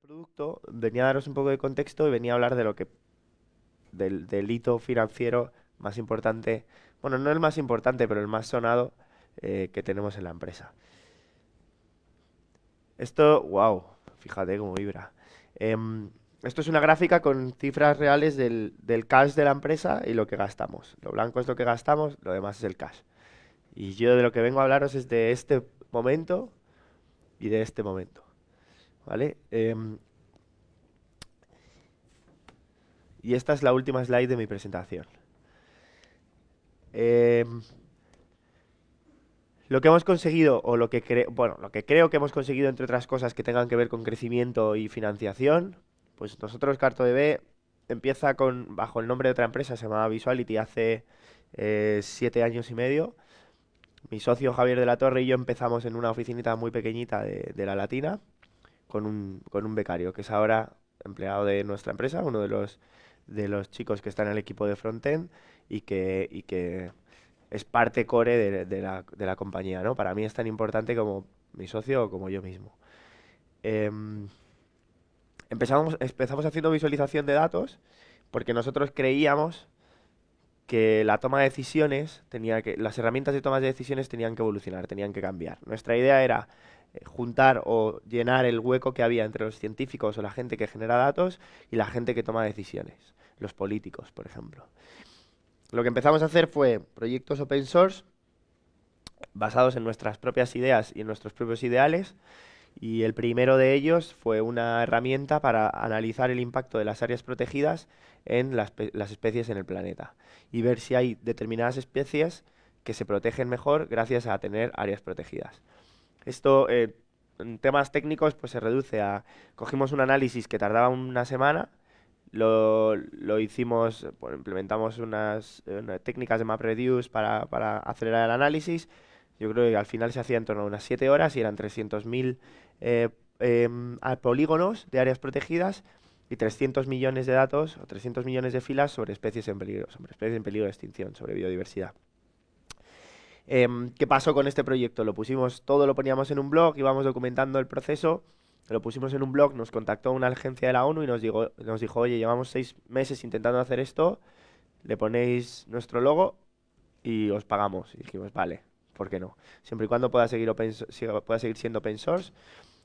producto, venía a daros un poco de contexto y venía a hablar de lo que del, delito financiero más importante, bueno, no el más importante, pero el más sonado eh, que tenemos en la empresa. Esto, wow, fíjate cómo vibra. Em, esto es una gráfica con cifras reales del, cash de la empresa y lo que gastamos. Lo blanco es lo que gastamos, lo demás es el cash. Y yo de lo que vengo a hablaros es de este momento y de este momento. ¿vale? Em, y esta es la última slide de mi presentación. Em, lo que hemos conseguido, o lo que, bueno, lo que creo que hemos conseguido, entre otras cosas que tengan que ver con crecimiento y financiación, pues nosotros, CartoDB, empieza con, bajo el nombre de otra empresa, se llamaba Visuality, hace eh, siete años y medio. Mi socio Javier de la Torre y yo empezamos en una oficinita muy pequeñita de La Latina, con un, con un becario, que es ahora empleado de nuestra empresa, uno de los, de los chicos que está en el equipo de frontend y que, y que es parte core de, la, de la compañía. ¿no? Para mí es tan importante como mi socio o como yo mismo. Em, empezamos, empezamos haciendo visualización de datos porque nosotros creíamos que la toma de decisiones tenía que las herramientas de toma de decisiones tenían que evolucionar, tenían que cambiar. Nuestra idea era eh, juntar o llenar el hueco que había entre los científicos o la gente que genera datos y la gente que toma decisiones, los políticos, por ejemplo. Lo que empezamos a hacer fue proyectos open source basados en nuestras propias ideas y en nuestros propios ideales y el primero de ellos fue una herramienta para analizar el impacto de las áreas protegidas en las, las especies en el planeta y ver si hay determinadas especies que se protegen mejor gracias a tener áreas protegidas. Esto eh, en temas técnicos pues se reduce a cogimos un análisis que tardaba una semana, lo, lo hicimos, implementamos unas, técnicas de MapReduce para, acelerar el análisis. Yo creo que al final se hacía en torno a unas 7 horas y eran 300.000 eh, em, polígonos de áreas protegidas y 300 millones de datos o 300 millones de filas sobre especies en peligro, sobre especies en peligro de extinción, sobre biodiversidad. Em, ¿Qué pasó con este proyecto? Lo pusimos, todo lo poníamos en un blog, íbamos documentando el proceso, lo pusimos en un blog, nos contactó una agencia de la ONU y nos, nos dijo, oye, llevamos seis meses intentando hacer esto, le ponéis nuestro logo y os pagamos. Y dijimos, vale, ¿por qué no? Siempre y cuando pueda seguir, pueda seguir siendo open source,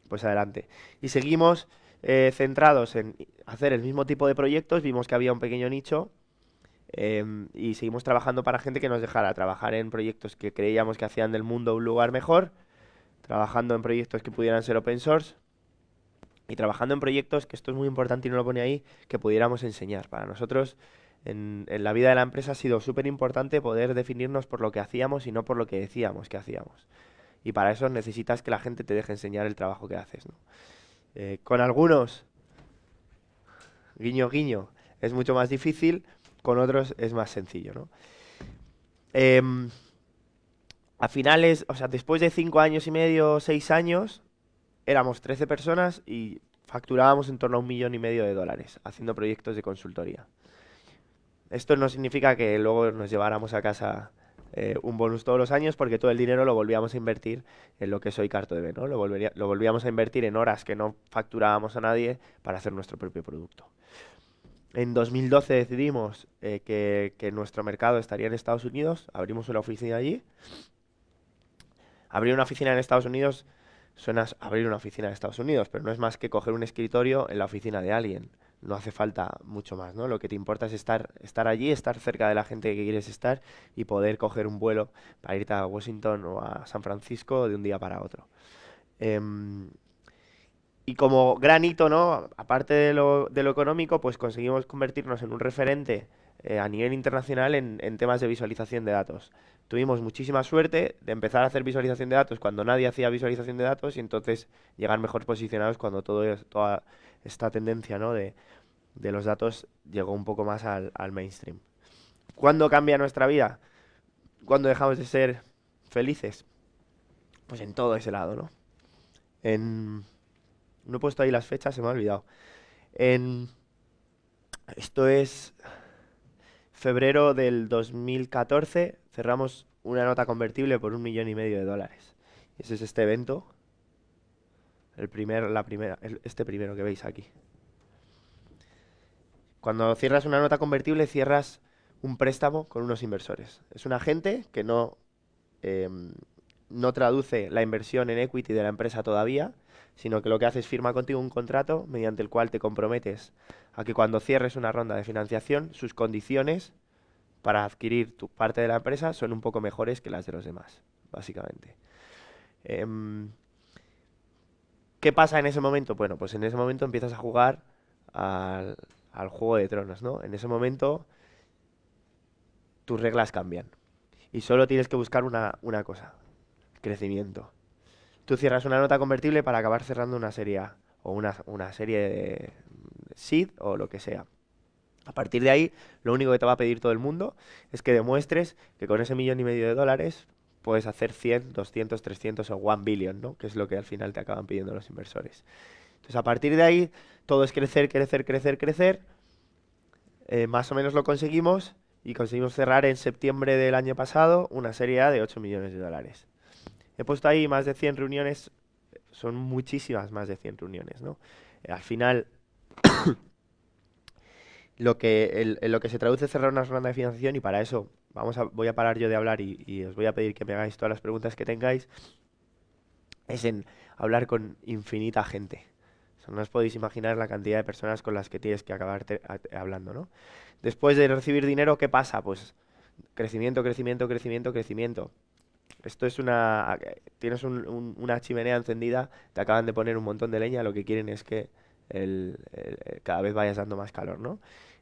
pues adelante. Y seguimos eh, centrados en hacer el mismo tipo de proyectos, vimos que había un pequeño nicho Em, y seguimos trabajando para gente que nos dejara trabajar en proyectos que creíamos que hacían del mundo un lugar mejor, trabajando en proyectos que pudieran ser open source y trabajando en proyectos, que esto es muy importante y no lo pone ahí, que pudiéramos enseñar. Para nosotros, en, la vida de la empresa ha sido súper importante poder definirnos por lo que hacíamos y no por lo que decíamos que hacíamos. Y para eso necesitas que la gente te deje enseñar el trabajo que haces. Eh, con algunos, guiño, guiño, es mucho más difícil con otros es más sencillo, ¿no? Em, a finales, o sea, después de cinco años y medio, seis años, éramos 13 personas y facturábamos en torno a un millón y medio de dólares haciendo proyectos de consultoría. Esto no significa que luego nos lleváramos a casa eh, un bonus todos los años porque todo el dinero lo volvíamos a invertir en lo que es hoy Cartodb, e ¿no? Lo, volvería, lo volvíamos a invertir en horas que no facturábamos a nadie para hacer nuestro propio producto. En 2012 decidimos eh, que, nuestro mercado estaría en Estados Unidos, abrimos una oficina allí. Abrir una oficina en Estados Unidos suena a abrir una oficina en Estados Unidos, pero no es más que coger un escritorio en la oficina de alguien. No hace falta mucho más, ¿no? Lo que te importa es estar, estar allí, estar cerca de la gente que quieres estar y poder coger un vuelo para irte a Washington o a San Francisco de un día para otro. Em, y como granito ¿no? Aparte de lo, económico, pues conseguimos convertirnos en un referente eh, a nivel internacional en, temas de visualización de datos. Tuvimos muchísima suerte de empezar a hacer visualización de datos cuando nadie hacía visualización de datos y entonces llegar mejor posicionados cuando todo es, toda esta tendencia ¿no? de, los datos llegó un poco más al, mainstream. ¿Cuándo cambia nuestra vida? ¿Cuándo dejamos de ser felices? Pues en todo ese lado, ¿no? En no he puesto ahí las fechas, se me ha olvidado. esto es febrero del 2014. Cerramos una nota convertible por un millón y medio de dólares. Ese es este evento. El primer, la primera, este primero que veis aquí. Cuando cierras una nota convertible, cierras un préstamo con unos inversores. Es un agente que no, em, no traduce la inversión en equity de la empresa todavía, sino que lo que hace es firma contigo un contrato mediante el cual te comprometes a que cuando cierres una ronda de financiación, sus condiciones para adquirir tu parte de la empresa son un poco mejores que las de los demás, básicamente. Em, ¿Qué pasa en ese momento? Bueno, pues en ese momento empiezas a jugar al, al juego de tronos, ¿no? En ese momento tus reglas cambian y solo tienes que buscar una, una cosa, crecimiento tú cierras una nota convertible para acabar cerrando una serie A o una, serie de SID o lo que sea. A partir de ahí, lo único que te va a pedir todo el mundo es que demuestres que con ese millón y medio de dólares puedes hacer 100, 200, 300 o 1 billion, ¿no? Que es lo que al final te acaban pidiendo los inversores. Entonces, a partir de ahí, todo es crecer, crecer, crecer, crecer. Eh, más o menos lo conseguimos y conseguimos cerrar en septiembre del año pasado una serie A de 8 millones de dólares. He puesto ahí más de 100 reuniones, son muchísimas más de 100 reuniones, ¿no? Eh, al final, lo, que, lo que se traduce es cerrar una ronda de financiación y para eso vamos a, voy a parar yo de hablar y, y os voy a pedir que me hagáis todas las preguntas que tengáis, es en hablar con infinita gente no os podéis imaginar la cantidad de personas con las que tienes que acabar hablando, ¿no? Después de recibir dinero, ¿qué pasa? Pues crecimiento, crecimiento, crecimiento, crecimiento. Esto es una... Tienes una chimenea encendida, te acaban de poner un montón de leña, lo que quieren es que cada vez vayas dando más calor, ¿no?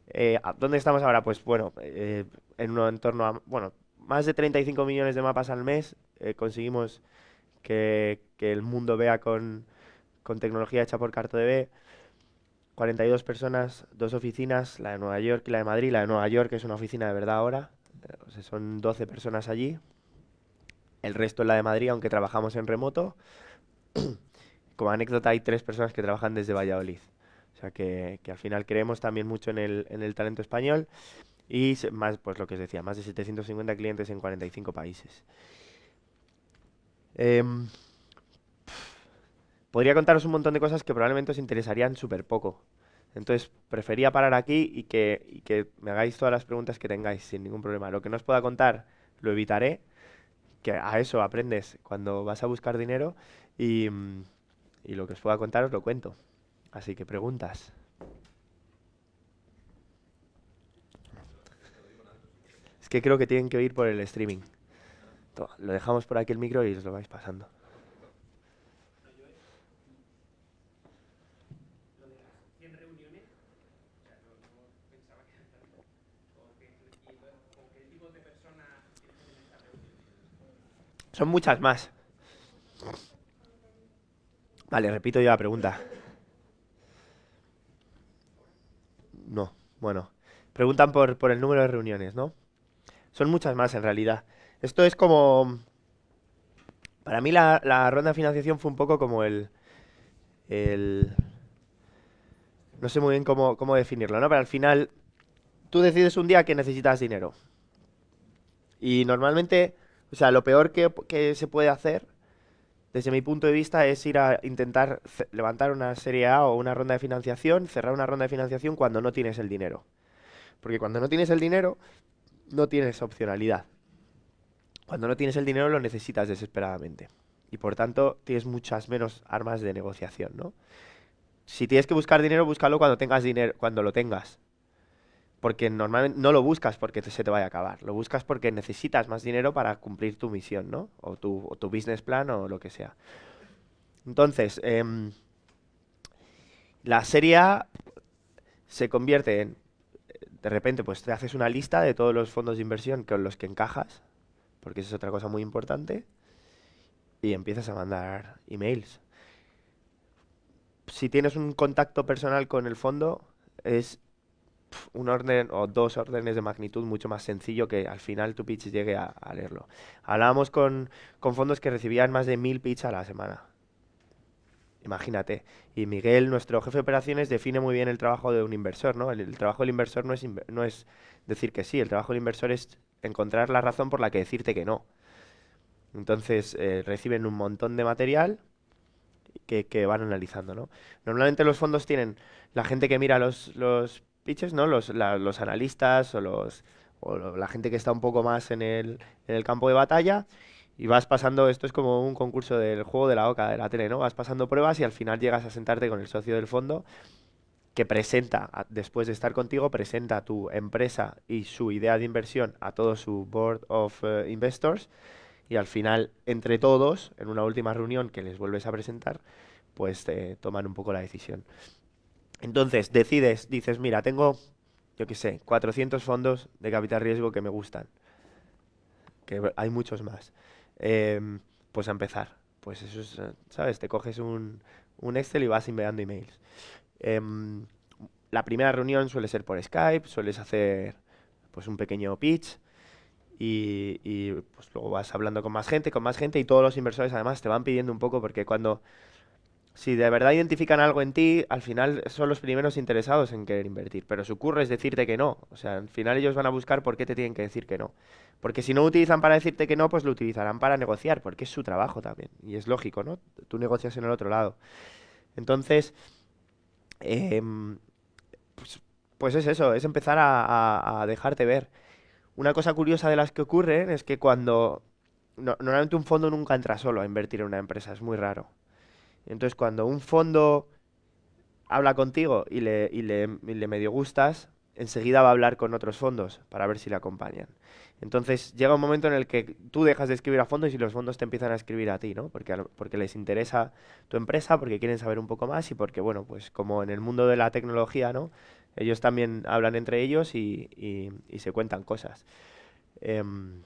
Eh, ¿Dónde estamos ahora? Pues bueno, eh, en un entorno a, bueno, más de 35 millones de mapas al mes eh, conseguimos que, el mundo vea con, tecnología hecha por CartoDB. 42 personas, dos oficinas, la de Nueva York y la de Madrid. La de Nueva York es una oficina de verdad ahora. son 12 personas allí, el resto es la de Madrid, aunque trabajamos en remoto. Como anécdota, hay tres personas que trabajan desde Valladolid. O sea que, al final creemos también mucho en el, en el talento español y más, pues lo que os decía, más de 750 clientes en 45 países. Em, podría contaros un montón de cosas que probablemente os interesarían súper poco. Entonces, prefería parar aquí y que, y que me hagáis todas las preguntas que tengáis sin ningún problema. Lo que no os pueda contar, lo evitaré que a eso aprendes cuando vas a buscar dinero y, mm, y lo que os pueda contar os lo cuento. Así que preguntas. Es que creo que tienen que ir por el streaming. Lo dejamos por aquí el micro y os lo vais pasando. Son muchas más. Vale, repito yo la pregunta. No, bueno. Preguntan por, el número de reuniones, ¿no? Son muchas más en realidad. Esto es como... Para mí la, ronda de financiación fue un poco como el... el no sé muy bien cómo, cómo definirlo, ¿no? Pero al final tú decides un día que necesitas dinero. Y normalmente o sea, lo peor que, se puede hacer, desde mi punto de vista, es ir a intentar levantar una serie A o una ronda de financiación, cerrar una ronda de financiación cuando no tienes el dinero. Porque cuando no tienes el dinero, no tienes opcionalidad. Cuando no tienes el dinero, lo necesitas desesperadamente. Y por tanto, tienes muchas menos armas de negociación, Si tienes que buscar dinero, búscalo cuando tengas dinero, cuando lo tengas porque normalmente no lo buscas porque se te vaya a acabar, lo buscas porque necesitas más dinero para cumplir tu misión, ¿no? O tu, business plan o lo que sea. Entonces, em, la serie se convierte en, de repente, pues te haces una lista de todos los fondos de inversión con los que encajas, porque eso es otra cosa muy importante, y empiezas a mandar emails. Si tienes un contacto personal con el fondo, es un orden o dos órdenes de magnitud mucho más sencillo que al final tu pitch llegue a, leerlo. Hablábamos con, fondos que recibían más de mil pitch a la semana. Imagínate. Y Miguel, nuestro jefe de operaciones, define muy bien el trabajo de un inversor, El, trabajo del inversor no es, no es decir que sí, el trabajo del inversor es encontrar la razón por la que decirte que no. Entonces eh, reciben un montón de material que, van analizando, Normalmente los fondos tienen la gente que mira los Pitches, ¿no? Los, los analistas o, los, la gente que está un poco más en el, en el campo de batalla y vas pasando, esto es como un concurso del juego de la OCA, de la tele, ¿no? Vas pasando pruebas y al final llegas a sentarte con el socio del fondo que presenta, después de estar contigo, presenta tu empresa y su idea de inversión a todo su board of eh, investors y al final, entre todos, en una última reunión que les vuelves a presentar, pues te toman un poco la decisión. Entonces decides, dices, mira, tengo, yo qué sé, 400 fondos de capital riesgo que me gustan, que hay muchos más. Em, pues a empezar, pues eso es, ¿sabes? Te coges un, un Excel y vas enviando emails. Em, la primera reunión suele ser por Skype, sueles hacer pues un pequeño pitch y, y, pues luego vas hablando con más gente, con más gente y todos los inversores además te van pidiendo un poco porque cuando si de verdad identifican algo en ti, al final son los primeros interesados en querer invertir, pero su ocurre es decirte que no. O sea, al final ellos van a buscar por qué te tienen que decir que no. Porque si no lo utilizan para decirte que no, pues lo utilizarán para negociar, porque es su trabajo también. Y es lógico, ¿no? Tú negocias en el otro lado. Entonces, em, pues, pues, es eso, es empezar a, dejarte ver. Una cosa curiosa de las que ocurren es que cuando... normalmente un fondo nunca entra solo a invertir en una empresa, es muy raro. Entonces, cuando un fondo habla contigo y le, le, medio gustas, enseguida va a hablar con otros fondos para ver si le acompañan. Entonces llega un momento en el que tú dejas de escribir a fondos y los fondos te empiezan a escribir a ti, ¿no? Porque, porque les interesa tu empresa, porque quieren saber un poco más y porque, bueno, pues como en el mundo de la tecnología, ¿no? Ellos también hablan entre ellos y, se cuentan cosas. Em,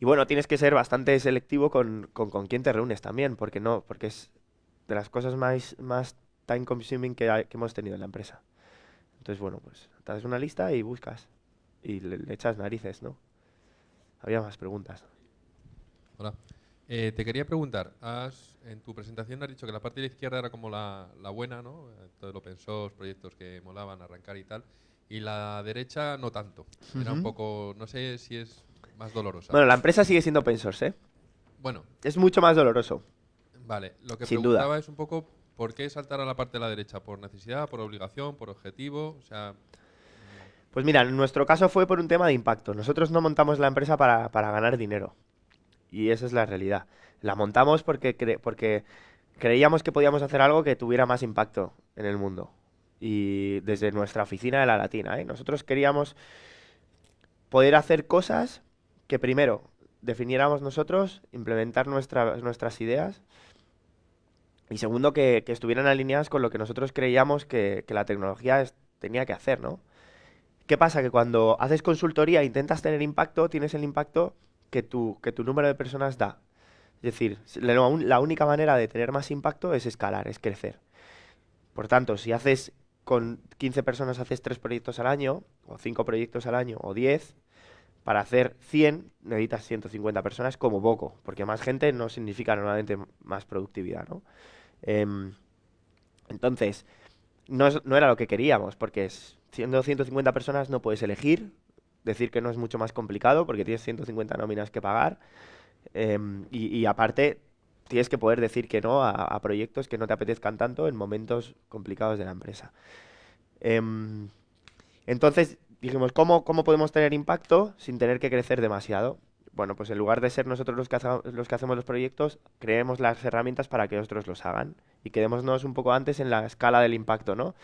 y bueno, tienes que ser bastante selectivo con, con, quién te reúnes también, porque no, porque es de las cosas más, más time consuming que, hemos tenido en la empresa. Entonces, bueno, pues te una lista y buscas. Y le, echas narices, ¿no? Había más preguntas. Hola. Eh, te quería preguntar, en tu presentación has dicho que la parte de la izquierda era como la, buena, ¿no? Todo lo pensó, proyectos que molaban, arrancar y tal. Y la derecha no tanto. Era un poco, no sé si es más dolorosa. Bueno, la empresa sigue siendo pensors, ¿eh? Bueno. Es mucho más doloroso. Vale, lo que preguntaba es un poco por qué saltar a la parte de la derecha, por necesidad, por obligación, por objetivo, o sea... Pues mira, nuestro caso fue por un tema de impacto. Nosotros no montamos la empresa para, ganar dinero. Y esa es la realidad. La montamos porque, porque creíamos que podíamos hacer algo que tuviera más impacto en el mundo. Y desde nuestra oficina de la Latina, ¿eh? nosotros queríamos poder hacer cosas que primero definiéramos nosotros, implementar nuestras ideas y segundo que, estuvieran alineadas con lo que nosotros creíamos que, la tecnología tenía que hacer, ¿no? ¿Qué pasa? Que cuando haces consultoría, e intentas tener impacto, tienes el impacto que tu, que tu número de personas da. Es decir, la, única manera de tener más impacto es escalar, es crecer. Por tanto, si haces con 15 personas, haces 3 proyectos al año, o 5 proyectos al año, o 10, para hacer 100 necesitas 150 personas como poco, porque más gente no significa normalmente más productividad, em, entonces, no, era lo que queríamos, porque siendo 150 personas no puedes elegir, decir que no es mucho más complicado, porque tienes 150 nóminas que pagar, em, y, aparte tienes que poder decir que no a, proyectos que no te apetezcan tanto en momentos complicados de la empresa. Em, entonces, dijimos, ¿cómo, podemos tener impacto sin tener que crecer demasiado? Bueno, pues en lugar de ser nosotros los que, los que hacemos los proyectos, creemos las herramientas para que otros los hagan. Y quedémonos un poco antes en la escala del impacto, ¿no?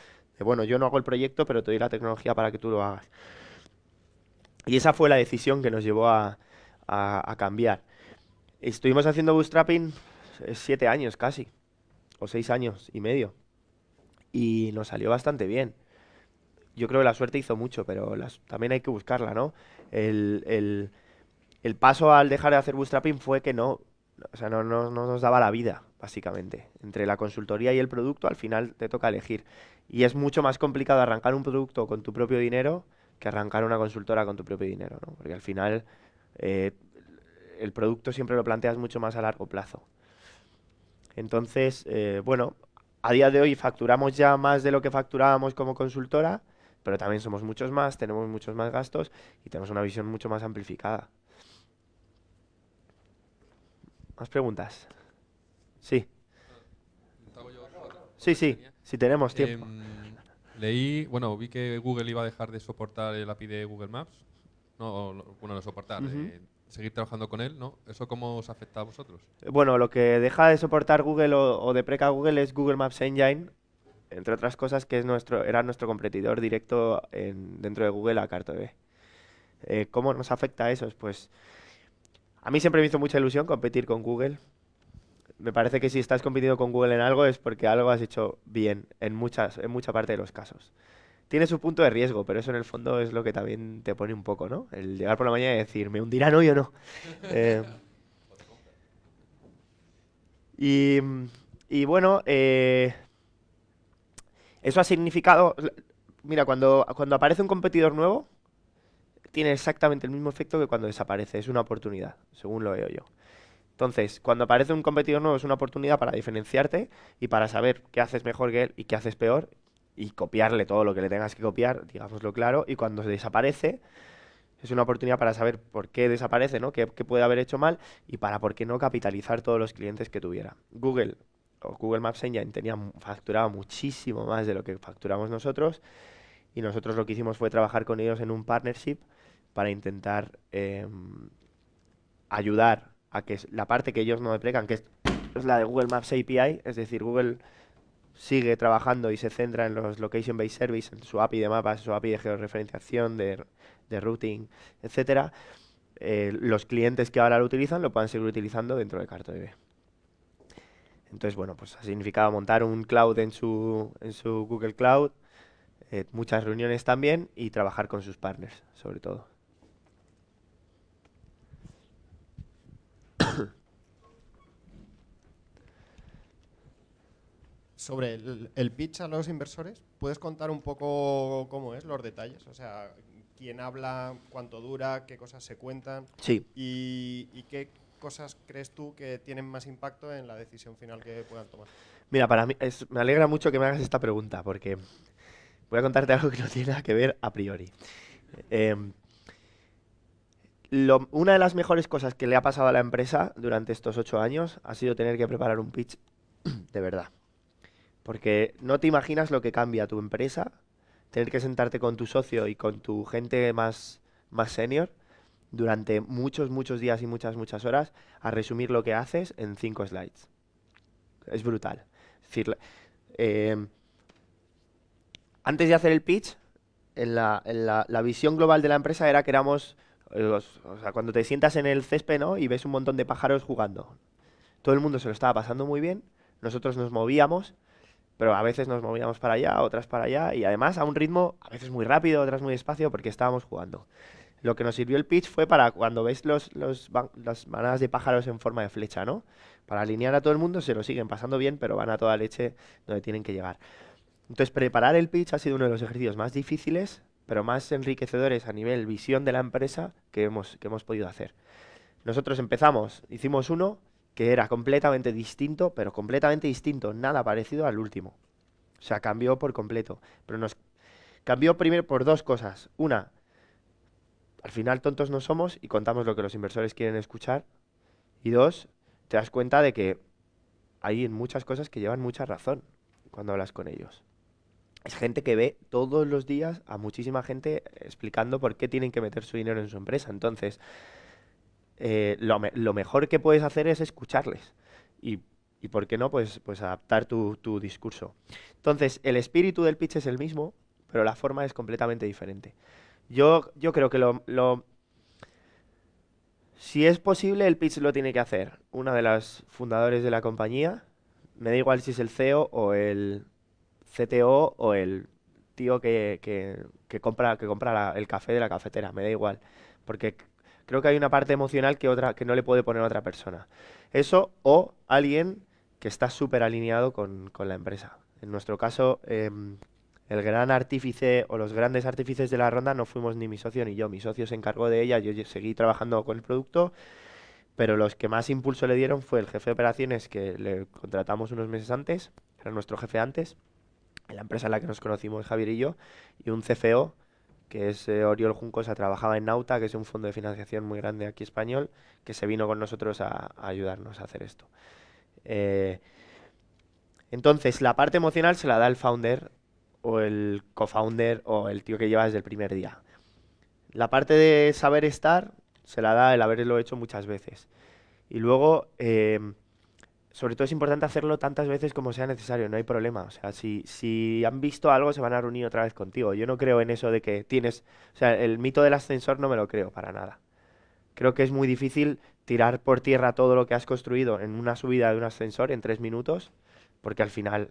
bueno, yo no hago el proyecto, pero te doy la tecnología para que tú lo hagas. Y esa fue la decisión que nos llevó a, a cambiar. Estuvimos haciendo bootstrapping eh, siete años casi, o seis años y medio. Y nos salió bastante bien yo creo que la suerte hizo mucho, pero también hay que buscarla, ¿no? El, paso al dejar de hacer bootstrapping fue que no, no, nos daba la vida, básicamente. Entre la consultoría y el producto, al final te toca elegir. Y es mucho más complicado arrancar un producto con tu propio dinero que arrancar una consultora con tu propio dinero, ¿no? Porque al final eh, el producto siempre lo planteas mucho más a largo plazo. Entonces, eh, bueno, a día de hoy facturamos ya más de lo que facturábamos como consultora pero también somos muchos más, tenemos muchos más gastos y tenemos una visión mucho más amplificada. ¿Más preguntas? Sí. Sí, sí, sí tenemos tiempo. Em, leí, bueno, vi que Google iba a dejar de soportar el API de Google Maps. No, bueno, no soportar, eh, seguir trabajando con él, ¿no? ¿Eso cómo os afecta a vosotros? Bueno, lo que deja de soportar Google o, de preca Google es Google Maps Engine, entre otras cosas, que es nuestro, era nuestro competidor directo dentro de Google a Carto Eh, ¿Cómo nos afecta eso? Pues a mí siempre me hizo mucha ilusión competir con Google. Me parece que si estás compitiendo con Google en algo es porque algo has hecho bien en, muchas, en mucha parte de los casos. Tiene su punto de riesgo, pero eso en el fondo es lo que también te pone un poco, ¿no? El llegar por la mañana y decir, ¿me hundirán hoy o no? Eh, y, bueno, eh, eso ha significado... Mira, cuando, cuando aparece un competidor nuevo, tiene exactamente el mismo efecto que cuando desaparece. Es una oportunidad, según lo veo yo. Entonces, cuando aparece un competidor nuevo es una oportunidad para diferenciarte y para saber qué haces mejor que él y qué haces peor y copiarle todo lo que le tengas que copiar, digámoslo claro. Y cuando se desaparece es una oportunidad para saber por qué desaparece, ¿no? Qué, qué puede haber hecho mal y para por qué no capitalizar todos los clientes que tuviera. Google Google Maps Engine tenía, facturaba muchísimo más de lo que facturamos nosotros y nosotros lo que hicimos fue trabajar con ellos en un partnership para intentar em, ayudar a que la parte que ellos no deprecan, que es, la de Google Maps API, es decir, Google sigue trabajando y se centra en los Location Based Service, en su API de mapas, su API de georreferenciación, de, routing, etcétera, eh, los clientes que ahora lo utilizan lo puedan seguir utilizando dentro de CartoDB. Entonces, bueno, pues ha significado montar un cloud en su, en su Google Cloud, eh, muchas reuniones también y trabajar con sus partners, sobre todo. Sobre el, pitch a los inversores, ¿puedes contar un poco cómo es, los detalles? O sea, quién habla, cuánto dura, qué cosas se cuentan. Sí. y qué cosas crees tú que tienen más impacto en la decisión final que puedan tomar? Mira, para mí me alegra mucho que me hagas esta pregunta porque voy a contarte algo que no tiene nada que ver a priori. Em, una de las mejores cosas que le ha pasado a la empresa durante estos ocho años ha sido tener que preparar un pitch de verdad. Porque no te imaginas lo que cambia tu empresa, tener que sentarte con tu socio y con tu gente más, más senior durante muchos, muchos días y muchas, muchas horas a resumir lo que haces en cinco slides. Es brutal. Eh, antes de hacer el pitch, en la, en la, visión global de la empresa era que éramos o sea, cuando te sientas en el césped ¿no? y ves un montón de pájaros jugando. Todo el mundo se lo estaba pasando muy bien, nosotros nos movíamos, pero a veces nos movíamos para allá, otras para allá, y además a un ritmo a veces muy rápido, otras muy despacio, porque estábamos jugando. Lo que nos sirvió el pitch fue para cuando ves los, las manadas de pájaros en forma de flecha, ¿no? Para alinear a todo el mundo se lo siguen pasando bien, pero van a toda leche donde tienen que llegar. Entonces, preparar el pitch ha sido uno de los ejercicios más difíciles, pero más enriquecedores a nivel visión de la empresa que hemos, que hemos podido hacer. Nosotros empezamos, hicimos uno que era completamente distinto, pero completamente distinto, nada parecido al último. O sea, cambió por completo. Pero nos cambió primero por dos cosas. Una, al final tontos no somos y contamos lo que los inversores quieren escuchar. Y dos, te das cuenta de que hay muchas cosas que llevan mucha razón cuando hablas con ellos. Es gente que ve todos los días a muchísima gente explicando por qué tienen que meter su dinero en su empresa. Entonces, eh, lo, mejor que puedes hacer es escucharles. Y, por qué no, pues, pues adaptar tu discurso. Entonces, el espíritu del pitch es el mismo, pero la forma es completamente diferente. Yo, yo creo que lo, lo, Si es posible, el pitch lo tiene que hacer. Una de las fundadores de la compañía. Me da igual si es el CEO o el CTO o el tío que, compra, que compra el café de la cafetera. Me da igual. Porque creo que hay una parte emocional que, otra, que no le puede poner otra persona. Eso o alguien que está súper alineado con, con, la empresa. En nuestro caso, eh, el gran artífice o los grandes artífices de la ronda no fuimos ni mi socio ni yo. Mi socio se encargó de ella, yo seguí trabajando con el producto, pero los que más impulso le dieron fue el jefe de operaciones que le contratamos unos meses antes, era nuestro jefe antes, la empresa en la que nos conocimos Javier y yo, y un CFO que es eh, Oriol Juncosa, trabajaba en Nauta, que es un fondo de financiación muy grande aquí español, que se vino con nosotros a, ayudarnos a hacer esto. Eh, entonces, la parte emocional se la da el founder o el co o el tío que lleva desde el primer día. La parte de saber estar se la da el haberlo hecho muchas veces. Y luego, eh, sobre todo es importante hacerlo tantas veces como sea necesario, no hay problema. O sea, si, si han visto algo, se van a reunir otra vez contigo. Yo no creo en eso de que tienes... O sea, el mito del ascensor no me lo creo para nada. Creo que es muy difícil tirar por tierra todo lo que has construido en una subida de un ascensor en tres minutos, porque al final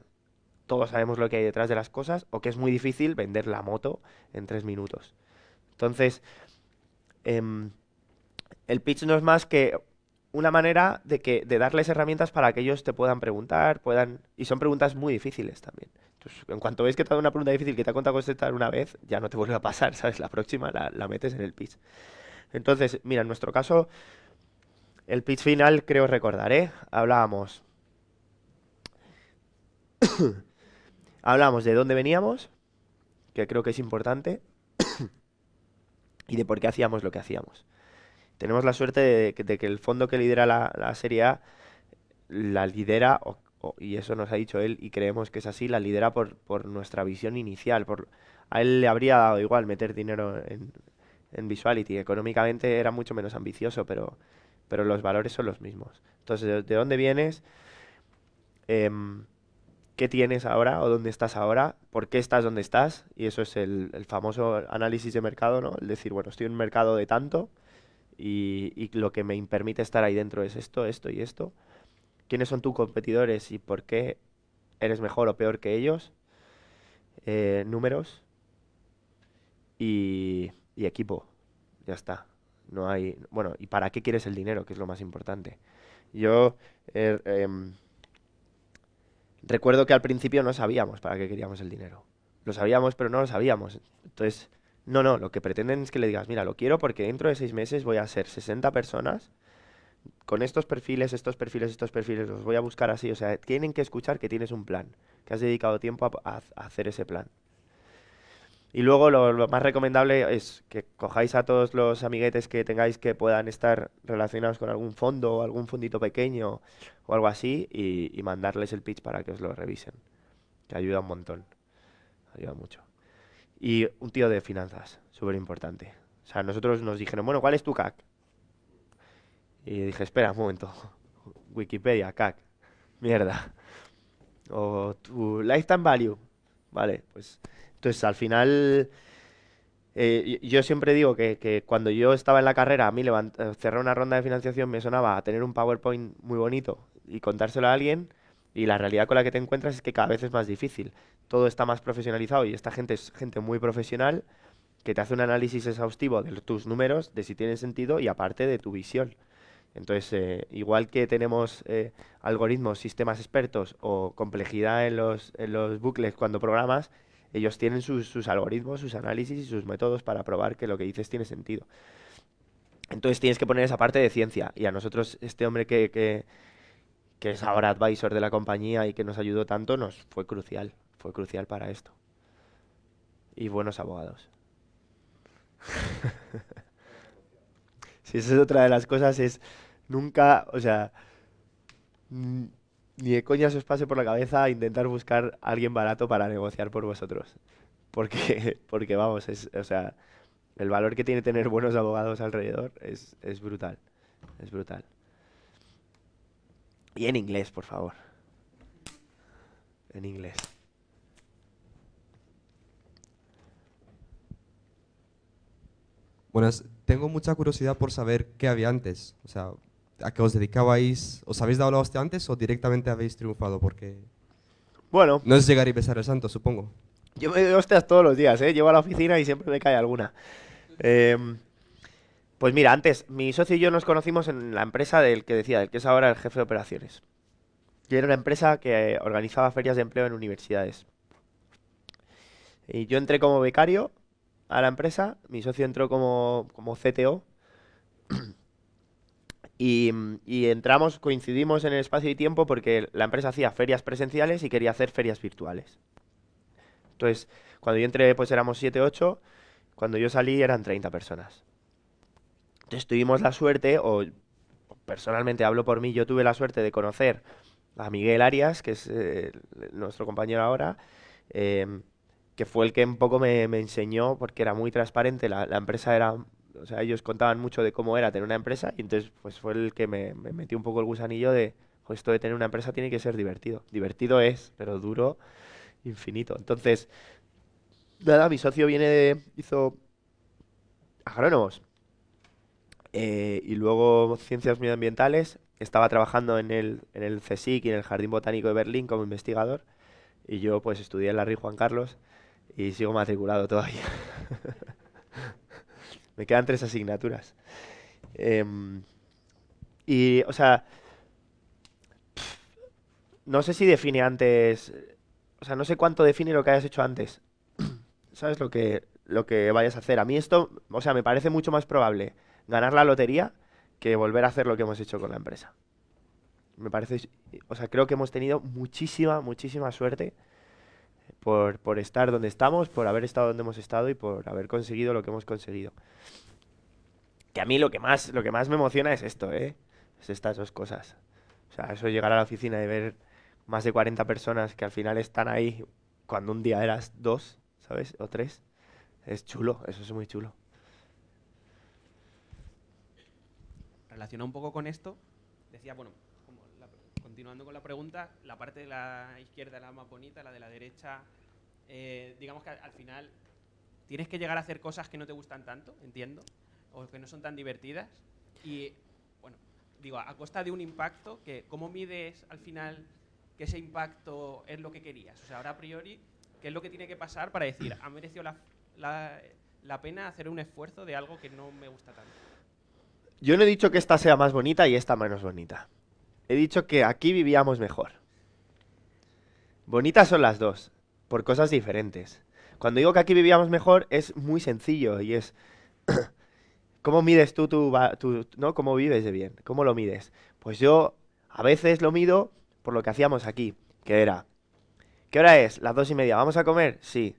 todos sabemos lo que hay detrás de las cosas o que es muy difícil vender la moto en tres minutos. Entonces, em, el pitch no es más que una manera de, que, de darles herramientas para que ellos te puedan preguntar, puedan... Y son preguntas muy difíciles también. Entonces, en cuanto veis que te ha dado una pregunta difícil que te ha contado contestar una vez, ya no te vuelve a pasar, ¿sabes? La próxima la, la metes en el pitch. Entonces, mira, en nuestro caso, el pitch final, creo recordar, ¿eh? Hablábamos... Hablamos de dónde veníamos, que creo que es importante, y de por qué hacíamos lo que hacíamos. Tenemos la suerte de, que el fondo que lidera la, Serie A la lidera, y eso nos ha dicho él, y creemos que es así, la lidera por, nuestra visión inicial. Por, a él le habría dado igual meter dinero en, en Visuality. Económicamente era mucho menos ambicioso, pero, pero los valores son los mismos. Entonces, ¿de, dónde vienes? Em, qué tienes ahora o dónde estás ahora, por qué estás donde estás, y eso es el, famoso análisis de mercado, ¿no? El decir, bueno, estoy en un mercado de tanto y, lo que me permite estar ahí dentro es esto, esto y esto. ¿Quiénes son tus competidores y por qué eres mejor o peor que ellos? Eh, números y, equipo, ya está. No hay, bueno, ¿y para qué quieres el dinero? Que es lo más importante. Yo eh, em, Recuerdo que al principio no sabíamos para qué queríamos el dinero. Lo sabíamos, pero no lo sabíamos. Entonces, no, no, lo que pretenden es que le digas, mira, lo quiero porque dentro de seis meses voy a ser 60 personas con estos perfiles, estos perfiles, estos perfiles, los voy a buscar así. O sea, tienen que escuchar que tienes un plan, que has dedicado tiempo a, a hacer ese plan. Y luego lo, más recomendable es que cojáis a todos los amiguetes que tengáis que puedan estar relacionados con algún fondo o algún fundito pequeño o algo así y, y mandarles el pitch para que os lo revisen. Que ayuda un montón. Ayuda mucho. Y un tío de finanzas, súper importante. O sea, nosotros nos dijeron, bueno, ¿cuál es tu CAC? Y dije, espera un momento. Wikipedia, CAC. Mierda. O tu lifetime value. Vale, pues entonces, al final, eh, yo siempre digo que, cuando yo estaba en la carrera, a mí eh, cerrar una ronda de financiación me sonaba a tener un PowerPoint muy bonito y contárselo a alguien, y la realidad con la que te encuentras es que cada vez es más difícil. Todo está más profesionalizado y esta gente es gente muy profesional que te hace un análisis exhaustivo de tus números, de si tiene sentido y aparte de tu visión. Entonces, eh, igual que tenemos algoritmos, sistemas expertos o complejidad en los bucles cuando programas, ellos tienen sus, algoritmos, sus análisis y sus métodos para probar que lo que dices tiene sentido. Entonces tienes que poner esa parte de ciencia. Y a nosotros, este hombre que, es ahora advisor de la compañía y que nos ayudó tanto, nos fue crucial. Fue crucial para esto. Y buenos abogados. si esa es otra de las cosas, es nunca, o sea, ni coña se os pase por la cabeza intentar buscar alguien barato para negociar por vosotros. Porque, porque vamos, o sea, el valor que tiene tener buenos abogados alrededor es, brutal. Es brutal. Y en inglés, por favor. En inglés. Bueno, tengo mucha curiosidad por saber qué había antes. O sea, a qué os dedicabais, ¿os habéis dado la hostia antes o directamente habéis triunfado? Porque bueno. no es llegar y besar el santo, supongo. Yo me doy hostias todos los días, ¿eh? Llevo a la oficina y siempre me cae alguna. Em, pues mira, antes, mi socio y yo nos conocimos en la empresa del que decía, el que es ahora el jefe de operaciones. Yo era una empresa que eh, organizaba ferias de empleo en universidades. Y yo entré como becario a la empresa, mi socio entró como CTO, Mm, y, entramos, coincidimos en el espacio y tiempo porque la empresa hacía ferias presenciales y quería hacer ferias virtuales. Entonces, cuando yo entré, pues éramos 7, 8, cuando yo salí eran 30 personas. Entonces tuvimos la suerte, o personalmente hablo por mí, yo tuve la suerte de conocer a Miguel Arias, que es eh, nuestro compañero ahora, eh, que fue el que un poco me, enseñó, porque era muy transparente, la empresa era o sea, ellos contaban mucho de cómo era tener una empresa y entonces pues fue el que me, metió un poco el gusanillo de, esto de tener una empresa tiene que ser divertido. Divertido es, pero duro, infinito. Entonces, nada, mi socio viene de, hizo agrónomos eh, y luego ciencias medioambientales. Estaba trabajando en el, en el CSIC y en el Jardín Botánico de Berlín como investigador y yo pues estudié en la RI Juan Carlos y sigo matriculado todavía. Me quedan tres asignaturas. Em, y, o sea, no sé si define antes, o sea, no sé cuánto define lo que hayas hecho antes. ¿Sabes lo que, lo que vayas a hacer? A mí esto, o sea, me parece mucho más probable ganar la lotería que volver a hacer lo que hemos hecho con la empresa. Me parece, o sea, creo que hemos tenido muchísima, muchísima suerte por, por estar donde estamos, por haber estado donde hemos estado y por haber conseguido lo que hemos conseguido. Que a mí lo que más, lo que más me emociona es esto, ¿eh? Es estas dos cosas. O sea, eso llegar a la oficina y ver más de 40 personas que al final están ahí cuando un día eras dos, ¿sabes? O tres. Es chulo, eso es muy chulo. Relacionado un poco con esto, decía, bueno, continuando con la pregunta, la parte de la izquierda es la más bonita, la de la derecha, eh, digamos que al final tienes que llegar a hacer cosas que no te gustan tanto, entiendo, o que no son tan divertidas. Y, bueno, digo, a costa de un impacto, que ¿cómo mides al final que ese impacto es lo que querías? O sea, ahora a priori, ¿qué es lo que tiene que pasar para decir, ha ah, merecido la, la pena hacer un esfuerzo de algo que no me gusta tanto? Yo no he dicho que esta sea más bonita y esta menos bonita. He dicho que aquí vivíamos mejor. Bonitas son las dos, por cosas diferentes. Cuando digo que aquí vivíamos mejor, es muy sencillo y es... ¿Cómo mides tú tu, ¿no? ¿Cómo vives de bien? ¿Cómo lo mides? Pues yo a veces lo mido por lo que hacíamos aquí, que era... ¿Qué hora es? Las dos y media. ¿Vamos a comer? Sí.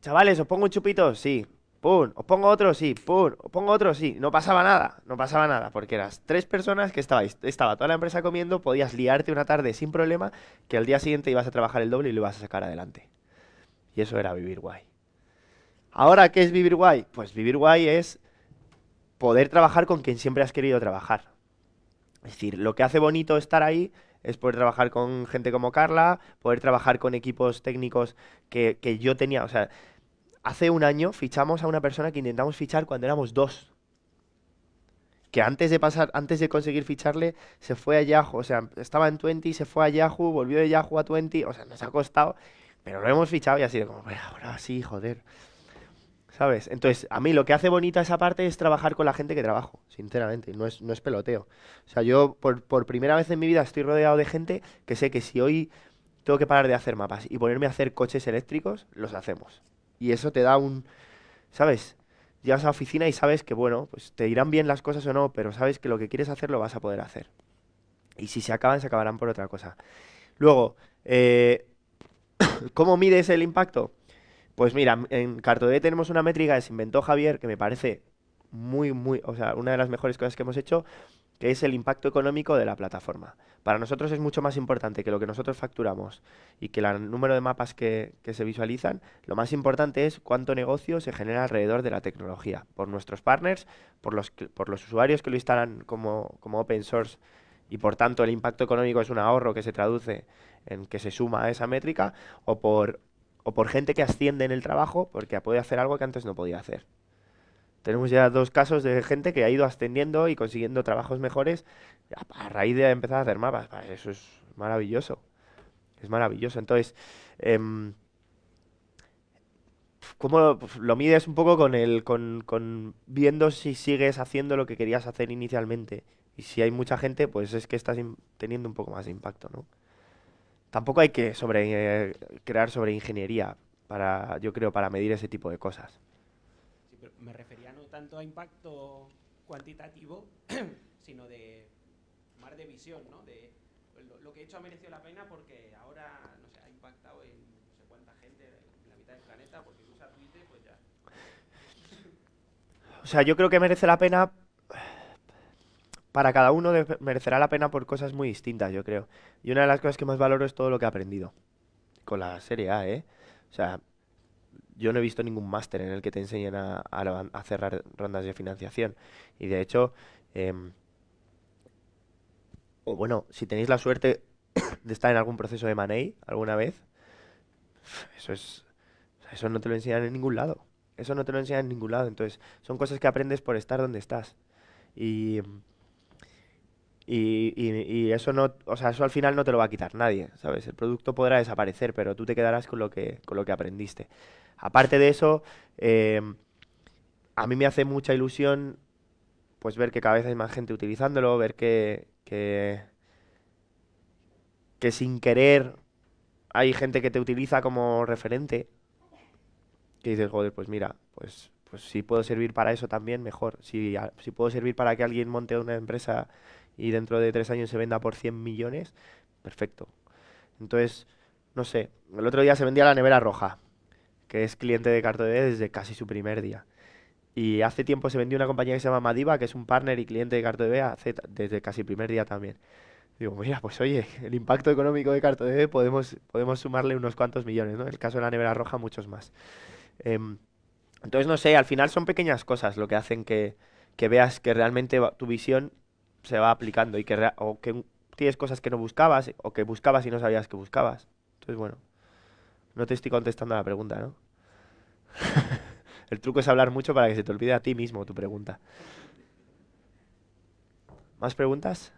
Chavales, ¿os pongo un chupito? Sí pum, os pongo otro sí, pum, os pongo otro sí. No pasaba nada, no pasaba nada, porque eras tres personas que estabais, estaba toda la empresa comiendo, podías liarte una tarde sin problema, que al día siguiente ibas a trabajar el doble y lo ibas a sacar adelante. Y eso era vivir guay. Ahora, ¿qué es vivir guay? Pues vivir guay es poder trabajar con quien siempre has querido trabajar. Es decir, lo que hace bonito estar ahí es poder trabajar con gente como Carla, poder trabajar con equipos técnicos que, que yo tenía, o sea, Hace un año fichamos a una persona que intentamos fichar cuando éramos dos. Que antes de pasar, antes de conseguir ficharle, se fue a Yahoo. O sea, estaba en 20, se fue a Yahoo, volvió de Yahoo a 20. O sea, nos ha costado. Pero lo hemos fichado y así, sido como, bueno, ahora sí, joder. ¿Sabes? Entonces, a mí lo que hace bonita esa parte es trabajar con la gente que trabajo, sinceramente. No es, no es peloteo. O sea, yo por primera vez en mi vida estoy rodeado de gente que sé que si hoy tengo que parar de hacer mapas y ponerme a hacer coches eléctricos, los hacemos y eso te da un, ¿sabes? Llegas a la oficina y sabes que, bueno, pues te irán bien las cosas o no, pero sabes que lo que quieres hacer lo vas a poder hacer. Y si se acaban, se acabarán por otra cosa. Luego, eh, ¿cómo mides el impacto? Pues mira, en Cartodé tenemos una métrica que se inventó Javier, que me parece muy, muy, o sea, una de las mejores cosas que hemos hecho, que es el impacto económico de la plataforma. Para nosotros es mucho más importante que lo que nosotros facturamos y que el número de mapas que, se visualizan, lo más importante es cuánto negocio se genera alrededor de la tecnología, por nuestros partners, por los, por los usuarios que lo instalan como, como open source y por tanto el impacto económico es un ahorro que se traduce en que se suma a esa métrica, o por, o por gente que asciende en el trabajo porque puede hacer algo que antes no podía hacer. Tenemos ya dos casos de gente que ha ido ascendiendo y consiguiendo trabajos mejores a raíz de empezar a hacer mapas. Eso es maravilloso. Es maravilloso. Entonces, em, ¿cómo lo, mides un poco con el con, viendo si sigues haciendo lo que querías hacer inicialmente? Y si hay mucha gente, pues es que estás teniendo un poco más de impacto, ¿no? Tampoco hay que sobre, eh, crear sobre ingeniería para, yo creo, para medir ese tipo de cosas. Sí, tanto a impacto cuantitativo, sino de más de visión, ¿no? De, lo, que he hecho ha merecido la pena porque ahora, no sé, ha impactado en no sé cuánta gente, en la mitad del planeta, porque usa Twitter, pues ya. O sea, yo creo que merece la pena para cada uno merecerá la pena por cosas muy distintas, yo creo. Y una de las cosas que más valoro es todo lo que he aprendido. Con la serie A, ¿eh? O sea, yo no he visto ningún máster en el que te enseñen a, cerrar rondas de financiación. Y de hecho, em, o bueno, si tenéis la suerte de estar en algún proceso de Manei alguna vez, eso es. Eso no te lo enseñan en ningún lado. Eso no te lo enseñan en ningún lado. Entonces, son cosas que aprendes por estar donde estás. Y. Y, eso no, o sea, eso al final no te lo va a quitar nadie, ¿sabes? El producto podrá desaparecer, pero tú te quedarás con lo que, con lo que aprendiste. Aparte de eso, eh, a mí me hace mucha ilusión pues ver que cada vez hay más gente utilizándolo, ver que, que, sin querer hay gente que te utiliza como referente. Que dices, joder, pues mira, pues, pues si puedo servir para eso también, mejor. Si, si puedo servir para que alguien monte una empresa y dentro de tres años se venda por 100 millones, perfecto. Entonces, no sé, el otro día se vendía la nevera roja que es cliente de Carto desde casi su primer día. Y hace tiempo se vendió una compañía que se llama Madiva, que es un partner y cliente de CartoDB desde casi primer día también. Digo, mira, pues oye, el impacto económico de CartoDB podemos, podemos sumarle unos cuantos millones, ¿no? En el caso de la nevera roja, muchos más. Em, entonces, no sé, al final son pequeñas cosas lo que hacen que, que veas que realmente tu visión se va aplicando y que, o que tienes cosas que no buscabas o que buscabas y no sabías que buscabas. Entonces, bueno, no te estoy contestando a la pregunta, ¿no? El truco es hablar mucho para que se te olvide a ti mismo tu pregunta. ¿Más preguntas?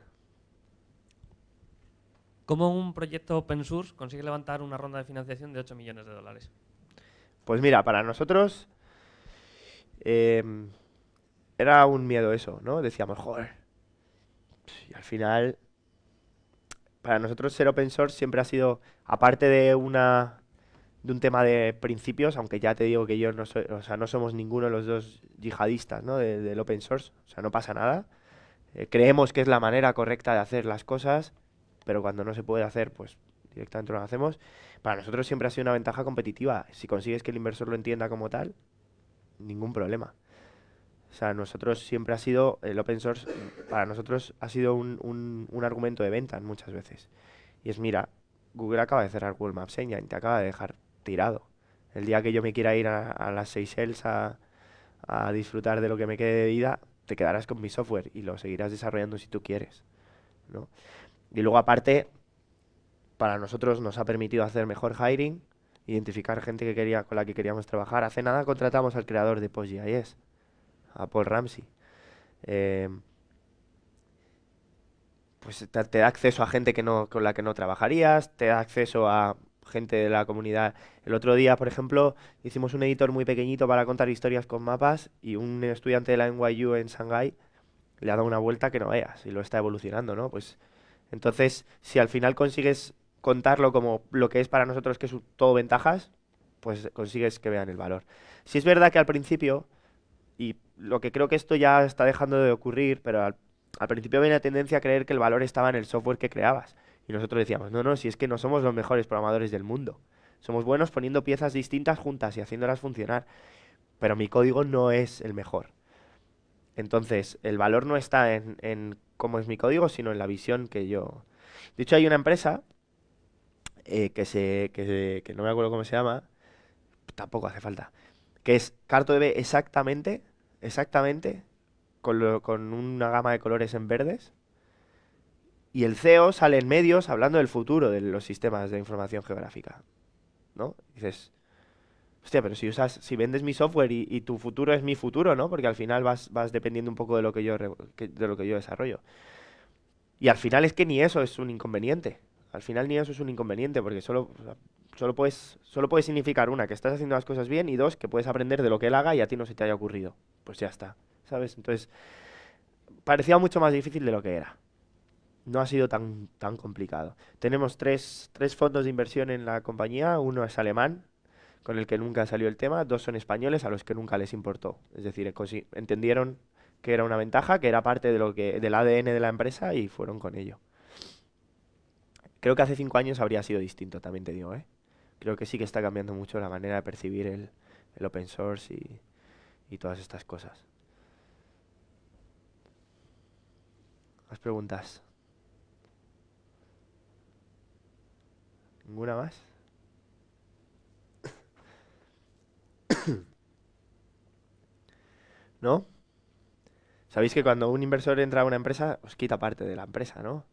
¿Cómo un proyecto open source consigue levantar una ronda de financiación de 8 millones de dólares? Pues mira, para nosotros em, era un miedo eso, ¿no? Decíamos, joder. Y al final, para nosotros ser open source siempre ha sido, aparte de una de un tema de principios, aunque ya te digo que yo no soy, o sea, no somos ninguno de los dos yihadistas ¿no? del open source, o sea, no pasa nada. Eh, creemos que es la manera correcta de hacer las cosas, pero cuando no se puede hacer, pues directamente lo hacemos. Para nosotros siempre ha sido una ventaja competitiva. Si consigues que el inversor lo entienda como tal, ningún problema. O sea, nosotros siempre ha sido, el open source para nosotros ha sido un, argumento de venta muchas veces. Y es, mira, Google acaba de cerrar Google Maps Engine, te acaba de dejar tirado. El día que yo me quiera ir a, las Seychelles a, a disfrutar de lo que me quede de vida, te quedarás con mi software y lo seguirás desarrollando si tú quieres. ¿no? Y luego aparte, para nosotros nos ha permitido hacer mejor hiring, identificar gente que quería, con la que queríamos trabajar. Hace nada contratamos al creador de PostGIS, a Paul Ramsey. Eh, pues te, te, da acceso a gente que no, con la que no trabajarías, te da acceso a gente de la comunidad. El otro día, por ejemplo, hicimos un editor muy pequeñito para contar historias con mapas y un estudiante de la NYU en Shanghai le ha dado una vuelta que no veas y lo está evolucionando, ¿no? Pues entonces, si al final consigues contarlo como lo que es para nosotros que es todo ventajas, pues consigues que vean el valor. Si es verdad que al principio, y lo que creo que esto ya está dejando de ocurrir, pero al, al principio había una tendencia a creer que el valor estaba en el software que creabas. Y nosotros decíamos, no, no, si es que no somos los mejores programadores del mundo. Somos buenos poniendo piezas distintas juntas y haciéndolas funcionar. Pero mi código no es el mejor. Entonces, el valor no está en, cómo es mi código, sino en la visión que yo... De hecho, hay una empresa eh, que, se, que, no me acuerdo cómo se llama, tampoco hace falta, que es CartoDB e exactamente, exactamente, con, con una gama de colores en verdes, y el CEO sale en medios hablando del futuro de los sistemas de información geográfica. ¿No? dices, hostia, pero si usas, si vendes mi software y, tu futuro es mi futuro, ¿no? Porque al final vas, vas dependiendo un poco de lo que yo de lo que yo desarrollo. Y al final es que ni eso es un inconveniente. Al final ni eso es un inconveniente, porque solo, solo puedes, solo puede significar una, que estás haciendo las cosas bien, y dos, que puedes aprender de lo que él haga y a ti no se te haya ocurrido. Pues ya está. ¿Sabes? Entonces, parecía mucho más difícil de lo que era no ha sido tan, tan complicado. Tenemos tres, tres fondos de inversión en la compañía, uno es alemán, con el que nunca salió el tema, dos son españoles a los que nunca les importó. Es decir, entendieron que era una ventaja, que era parte de lo que, del ADN de la empresa y fueron con ello. Creo que hace cinco años habría sido distinto, también te digo. ¿eh? Creo que sí que está cambiando mucho la manera de percibir el, open source y, y todas estas cosas. Más preguntas. ¿Ninguna más? ¿No? Sabéis que cuando un inversor entra a una empresa, os quita parte de la empresa, ¿no?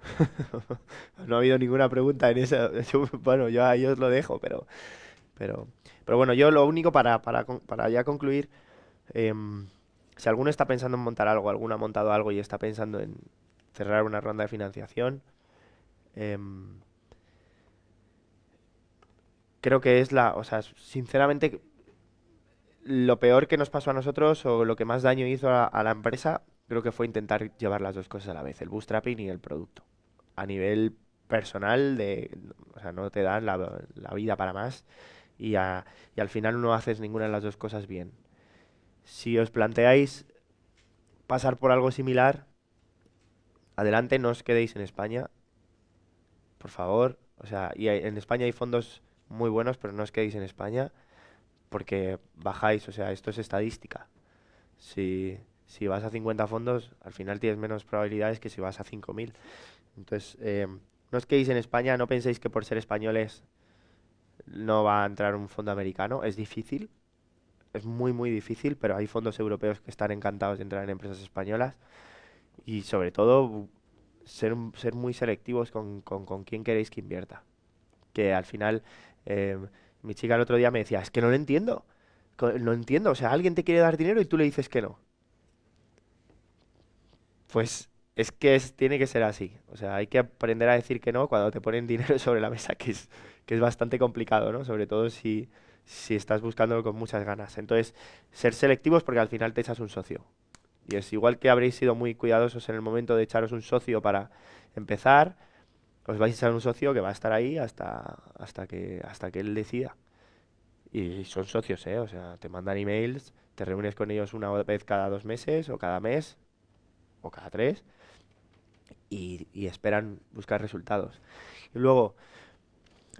no ha habido ninguna pregunta en esa. bueno, yo ahí os lo dejo, pero. Pero, pero bueno, yo lo único para, para, para ya concluir. Em, si alguno está pensando en montar algo, alguno ha montado algo y está pensando en cerrar una ronda de financiación, eh, creo que es la, o sea, sinceramente, lo peor que nos pasó a nosotros o lo que más daño hizo a, la empresa, creo que fue intentar llevar las dos cosas a la vez, el bootstrapping y el producto. A nivel personal, de, o sea, no te dan la, vida para más y, y al final no haces ninguna de las dos cosas bien. Si os planteáis pasar por algo similar, adelante, no os quedéis en España, por favor. O sea, y en España hay fondos muy buenos, pero no os quedéis en España porque bajáis, o sea, esto es estadística. Si, vas a 50 fondos, al final tienes menos probabilidades que si vas a 5.000. Entonces, eh, no os quedéis en España, no penséis que por ser españoles no va a entrar un fondo americano, es difícil, es muy, muy difícil, pero hay fondos europeos que están encantados de entrar en empresas españolas y sobre todo ser, ser muy selectivos con, con, con quién queréis que invierta. Que al final Em, mi chica el otro día me decía, es que no lo entiendo. No entiendo. O sea, alguien te quiere dar dinero y tú le dices que no. Pues es que tiene que ser así. O sea, hay que aprender a decir que no cuando te ponen dinero sobre la mesa, que es, que es bastante complicado, ¿no? Sobre todo si, si estás buscando con muchas ganas. Entonces, ser selectivos porque al final te echas un socio. Y es igual que habréis sido muy cuidadosos en el momento de echaros un socio para empezar, os vais a ser un socio que va a estar ahí hasta, hasta, que, hasta que él decida. Y son socios, ¿eh? O sea, te mandan emails, te reúnes con ellos una vez cada dos meses o cada mes o cada tres y, esperan buscar resultados. Y luego,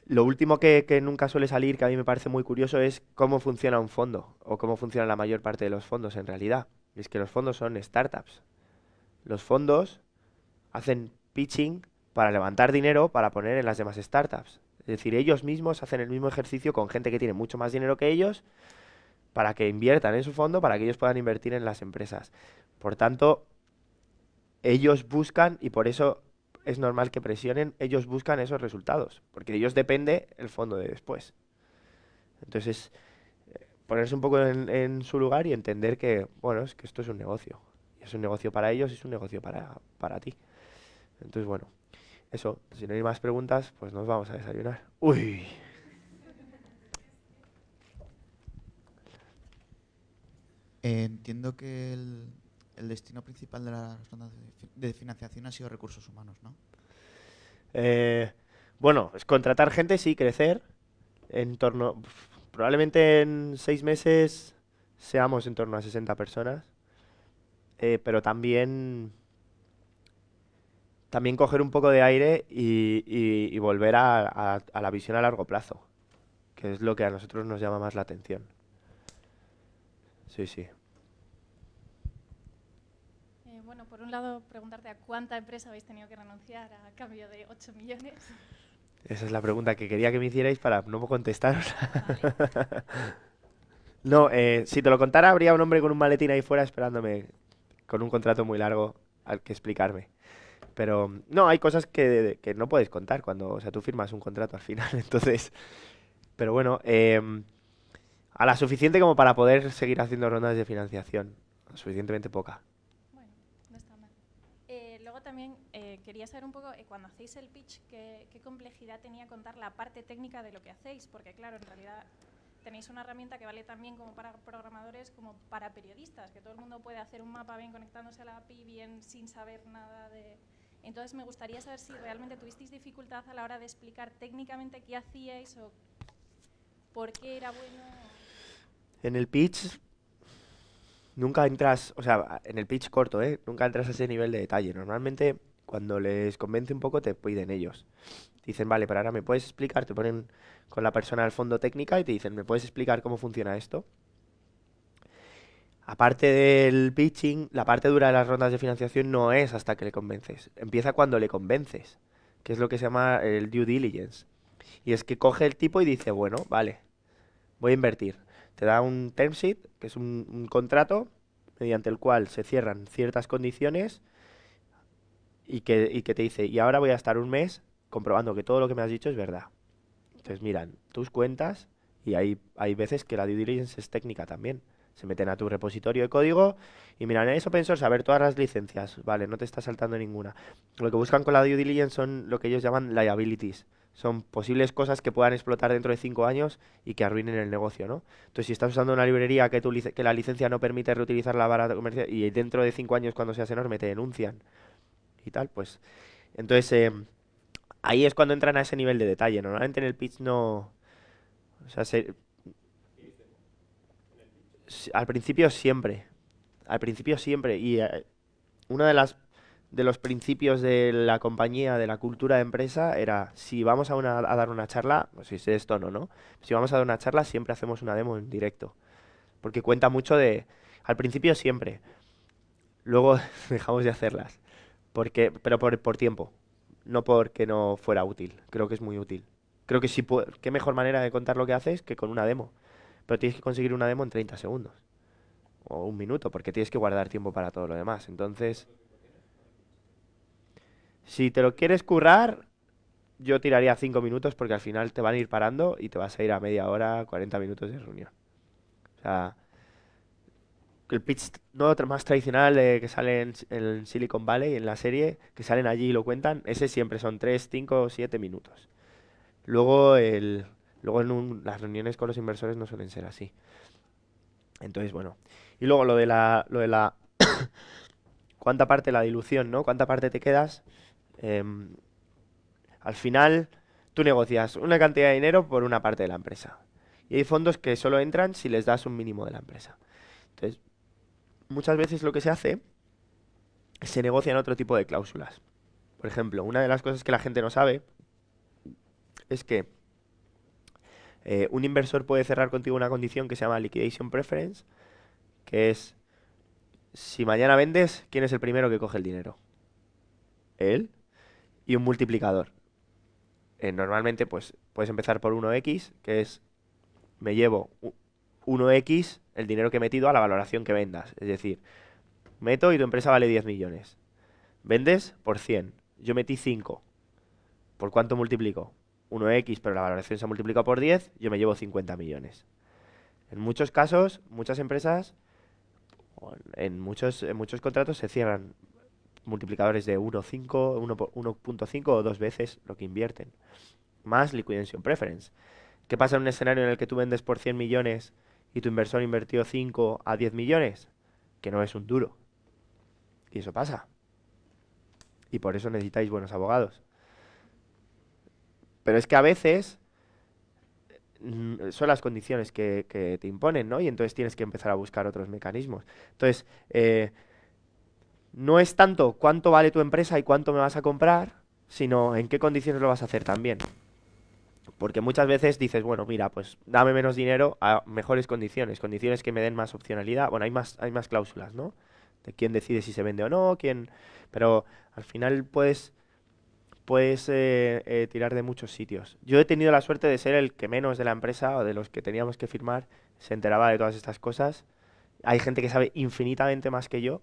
lo último que, nunca suele salir, que a mí me parece muy curioso, es cómo funciona un fondo o cómo funciona la mayor parte de los fondos en realidad. es que los fondos son startups. Los fondos hacen pitching para levantar dinero para poner en las demás startups. Es decir, ellos mismos hacen el mismo ejercicio con gente que tiene mucho más dinero que ellos para que inviertan en su fondo, para que ellos puedan invertir en las empresas. Por tanto, ellos buscan, y por eso es normal que presionen, ellos buscan esos resultados, porque de ellos depende el fondo de después. Entonces, eh, ponerse un poco en, su lugar y entender que, bueno, es que esto es un negocio. Es un negocio para ellos, es un negocio para, para ti. Entonces, bueno, eso, si no hay más preguntas, pues nos vamos a desayunar. Uy. entiendo que el, destino principal de la de financiación ha sido recursos humanos, ¿no? Eh, bueno, es contratar gente, sí, crecer. En torno, probablemente en seis meses seamos en torno a 60 personas, eh, pero también también coger un poco de aire y, volver a, la visión a largo plazo, que es lo que a nosotros nos llama más la atención. Sí, sí. Eh, bueno, por un lado, preguntarte a cuánta empresa habéis tenido que renunciar a cambio de 8 millones. Esa es la pregunta que quería que me hicierais para no contestaros. no, eh, si te lo contara, habría un hombre con un maletín ahí fuera esperándome con un contrato muy largo al que explicarme. Pero no, hay cosas que, que no puedes contar cuando, o sea, tú firmas un contrato al final, entonces... Pero bueno, em, a la suficiente como para poder seguir haciendo rondas de financiación, suficientemente poca. Bueno, no está mal. Eh, luego también eh, quería saber un poco, eh, cuando hacéis el pitch, ¿qué, ¿qué complejidad tenía contar la parte técnica de lo que hacéis? Porque claro, en realidad tenéis una herramienta que vale también como para programadores como para periodistas, que todo el mundo puede hacer un mapa bien conectándose a la API, bien sin saber nada de, entonces, me gustaría saber si realmente tuvisteis dificultad a la hora de explicar técnicamente qué hacíais o por qué era bueno. En el pitch nunca entras, o sea, en el pitch corto, ¿eh? nunca entras a ese nivel de detalle. Normalmente, cuando les convence un poco, te piden ellos. Dicen, vale, pero ahora me puedes explicar, te ponen con la persona al fondo técnica y te dicen, ¿me puedes explicar cómo funciona esto? aparte del pitching, la parte dura de las rondas de financiación no es hasta que le convences. Empieza cuando le convences, que es lo que se llama el due diligence. Y es que coge el tipo y dice, bueno, vale, voy a invertir. Te da un term sheet, que es un, contrato mediante el cual se cierran ciertas condiciones y que, te dice, y ahora voy a estar un mes comprobando que todo lo que me has dicho es verdad. Entonces miran tus cuentas y hay veces que la due diligence es técnica también. Se meten a tu repositorio de código y miran, es open source, a ver todas las licencias. Vale, no te está saltando ninguna. Lo que buscan con la due diligence son lo que ellos llaman liabilities. Son posibles cosas que puedan explotar dentro de cinco años y que arruinen el negocio, ¿no? Entonces, si estás usando una librería que, que la licencia no permite reutilizar la barata comercial y dentro de cinco años, cuando seas enorme, te denuncian y tal, pues... Entonces, eh, ahí es cuando entran a ese nivel de detalle. Normalmente en el pitch no... O sea, se, al principio siempre. Al principio siempre. Y uno eh, una de las de los principios de la compañía, de la cultura de empresa, era si vamos a, dar una charla, pues si es esto no, ¿no? Si vamos a dar una charla, siempre hacemos una demo en directo. Porque cuenta mucho de. Al principio siempre. Luego dejamos de hacerlas. Porque, pero por, tiempo. No porque no fuera útil. Creo que es muy útil. Creo que sí. Si, Qué mejor manera de contar lo que haces que con una demo pero tienes que conseguir una demo en 30 segundos o un minuto, porque tienes que guardar tiempo para todo lo demás. Entonces, si te lo quieres currar, yo tiraría 5 minutos porque al final te van a ir parando y te vas a ir a media hora, 40 minutos de reunión. O sea, el pitch no más tradicional que sale en, en, Silicon Valley, en la serie, que salen allí y lo cuentan, ese siempre son 3, 5, 7 minutos. Luego el, Luego las reuniones con los inversores no suelen ser así. Entonces, bueno. Y luego lo de la. Lo de la ¿Cuánta parte la dilución, no? ¿Cuánta parte te quedas? Em, al final, tú negocias una cantidad de dinero por una parte de la empresa. Y hay fondos que solo entran si les das un mínimo de la empresa. Entonces, muchas veces lo que se hace es se negocian otro tipo de cláusulas. Por ejemplo, una de las cosas que la gente no sabe es que eh, un inversor puede cerrar contigo una condición que se llama liquidation preference, que es si mañana vendes, ¿quién es el primero que coge el dinero? Él y un multiplicador. Eh, normalmente, pues puedes empezar por 1x, que es me llevo 1x el dinero que he metido a la valoración que vendas. Es decir, meto y tu empresa vale 10 millones. Vendes por 100. Yo metí 5. ¿Por cuánto multiplico? 1X, pero la valoración se ha multiplicado por 10, yo me llevo 50 millones. En muchos casos, muchas empresas, en muchos, en muchos contratos se cierran multiplicadores de 1.5, 1.5 o dos veces lo que invierten. Más liquidation preference. ¿Qué pasa en un escenario en el que tú vendes por 100 millones y tu inversor invirtió 5 a 10 millones? Que no es un duro. Y eso pasa. Y por eso necesitáis buenos abogados. Pero es que a veces mm, son las condiciones que, te imponen, ¿no? Y entonces tienes que empezar a buscar otros mecanismos. Entonces, eh, no es tanto cuánto vale tu empresa y cuánto me vas a comprar, sino en qué condiciones lo vas a hacer también. Porque muchas veces dices, bueno, mira, pues dame menos dinero a mejores condiciones, condiciones que me den más opcionalidad. Bueno, hay más, hay más cláusulas, ¿no? De quién decide si se vende o no, quién... Pero al final puedes puedes eh, eh, tirar de muchos sitios. Yo he tenido la suerte de ser el que menos de la empresa o de los que teníamos que firmar se enteraba de todas estas cosas. Hay gente que sabe infinitamente más que yo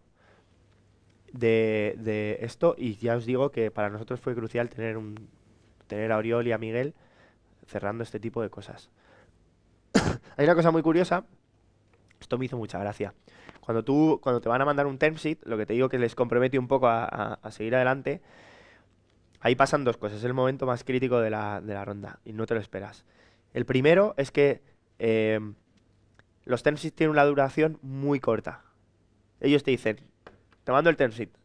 de, esto y ya os digo que para nosotros fue crucial tener, un, tener a Oriol y a Miguel cerrando este tipo de cosas. Hay una cosa muy curiosa, esto me hizo mucha gracia. Cuando, tú, cuando te van a mandar un term sheet, lo que te digo que les compromete un poco a seguir adelante Ahí pasan dos cosas. Es el momento más crítico de la, ronda y no te lo esperas. El primero es que eh, los term tienen una duración muy corta. Ellos te dicen, te mando el tensit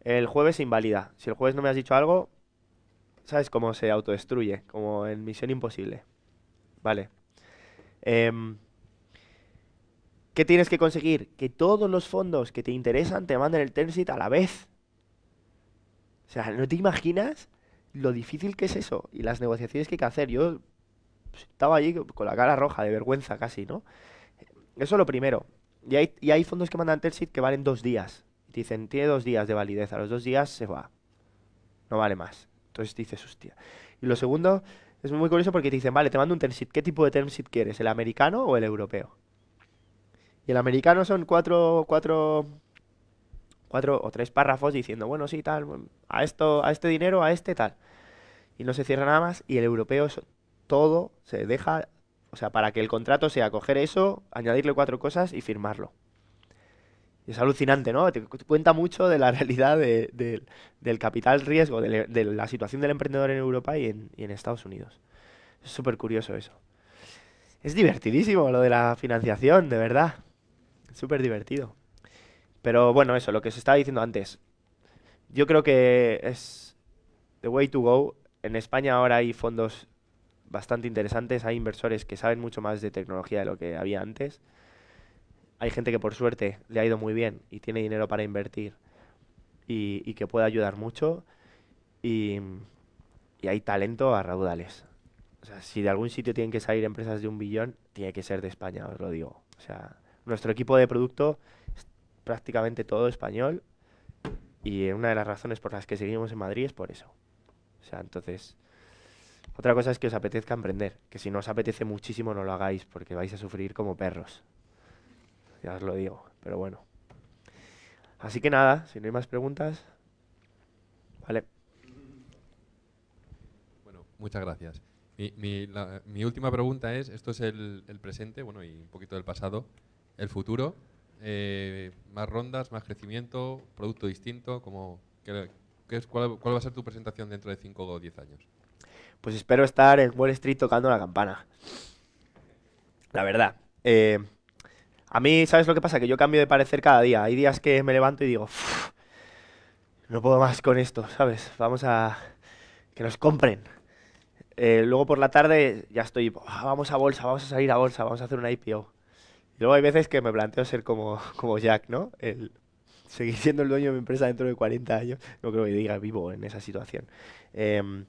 El jueves se invalida. Si el jueves no me has dicho algo, ¿sabes cómo se autodestruye? Como en Misión Imposible. Vale. Em, ¿Qué tienes que conseguir? Que todos los fondos que te interesan te manden el tensit a la vez. O sea, no te imaginas lo difícil que es eso y las negociaciones que hay que hacer. Yo estaba allí con la cara roja, de vergüenza casi, ¿no? Eso es lo primero. Y hay, fondos que mandan Telsit que valen dos días. Y te Dicen, tiene dos días de validez, a los dos días se va. No vale más. Entonces dices, hostia. Y lo segundo es muy curioso porque te dicen, vale, te mando un Telsit. ¿Qué tipo de Telsit quieres? ¿El americano o el europeo? Y el americano son cuatro, cuatro cuatro o tres párrafos diciendo, bueno, sí, tal, a esto, a este dinero, a este, tal. Y no se cierra nada más y el europeo todo se deja, o sea, para que el contrato sea coger eso, añadirle cuatro cosas y firmarlo. es alucinante, ¿no? Te cuenta mucho de la realidad del capital riesgo, de, la situación del emprendedor en Europa y en, Estados Unidos. Es súper curioso eso. Es divertidísimo lo de la financiación, de verdad. Súper divertido. Pero bueno, eso, lo que se estaba diciendo antes. Yo creo que es the way to go. En España ahora hay fondos bastante interesantes, hay inversores que saben mucho más de tecnología de lo que había antes. Hay gente que por suerte le ha ido muy bien y tiene dinero para invertir y, que puede ayudar mucho. Y, hay talento a raudales. O sea, si de algún sitio tienen que salir empresas de un billón, tiene que ser de España, os lo digo. O sea, nuestro equipo de producto prácticamente todo español y una de las razones por las que seguimos en Madrid es por eso. O sea, entonces, otra cosa es que os apetezca emprender, que si no os apetece muchísimo no lo hagáis porque vais a sufrir como perros. Ya os lo digo, pero bueno. Así que nada, si no hay más preguntas, vale. Bueno, muchas gracias. Mi, mi, última pregunta es, esto es el, el presente, bueno, y un poquito del pasado, el futuro. Eh, más rondas, más crecimiento, producto distinto, como, cuál, va a ser tu presentación dentro de 5 o 10 años? Pues espero estar en Wall Street tocando la campana. La verdad. Eh, a mí, ¿sabes lo que pasa? Que yo cambio de parecer cada día. Hay días que me levanto y digo, no puedo más con esto, ¿sabes? Vamos a... que nos compren. Eh, luego por la tarde ya estoy, vamos a bolsa, vamos a salir a bolsa, vamos a hacer una IPO. Y luego hay veces que me planteo ser como, Jack, ¿no? El, seguir siendo el dueño de mi empresa dentro de 40 años, no creo que diga vivo en esa situación. Em,